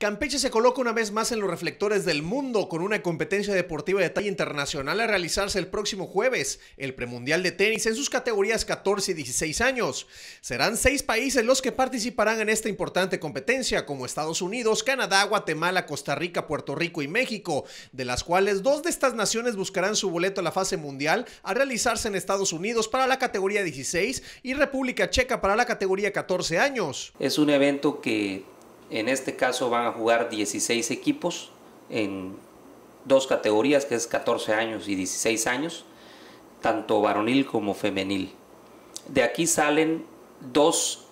Campeche se coloca una vez más en los reflectores del mundo con una competencia deportiva de talla internacional a realizarse el próximo jueves, el premundial de tenis en sus categorías 14 y 16 años. Serán seis países los que participarán en esta importante competencia, como Estados Unidos, Canadá, Guatemala, Costa Rica, Puerto Rico y México, de las cuales dos de estas naciones buscarán su boleto a la fase mundial a realizarse en Estados Unidos para la categoría 16 y República Checa para la categoría 14 años. Es un evento que en este caso van a jugar 16 equipos en dos categorías, que es 14 años y 16 años, tanto varonil como femenil. De aquí salen dos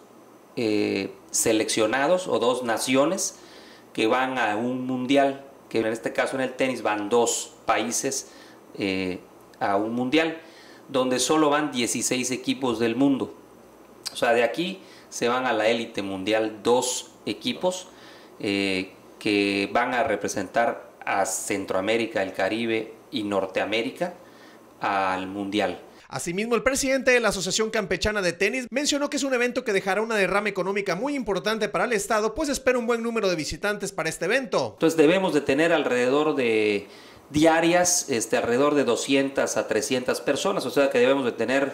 eh, seleccionados o dos naciones que van a un mundial, que en este caso en el tenis van dos países eh, a un mundial, donde solo van 16 equipos del mundo. O sea, de aquí se van a la élite mundial dos equipos eh, que van a representar a Centroamérica, el Caribe y Norteamérica al Mundial. Asimismo, el presidente de la Asociación Campechana de Tenis mencionó que es un evento que dejará una derrama económica muy importante para el Estado, pues espera un buen número de visitantes para este evento. Entonces debemos de tener alrededor de diarias, este, alrededor de 200 a 300 personas, o sea que debemos de tener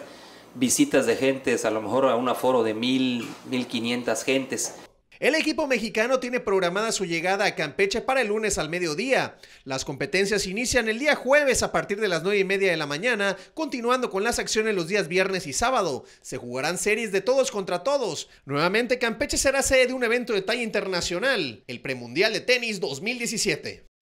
visitas de gentes, a lo mejor a un aforo de 1.000, 1.500 gentes. El equipo mexicano tiene programada su llegada a Campeche para el lunes al mediodía. Las competencias inician el día jueves a partir de las 9 y media de la mañana, continuando con las acciones los días viernes y sábado. Se jugarán series de todos contra todos. Nuevamente, Campeche será sede de un evento de talla internacional, el Premundial de Tenis 2017.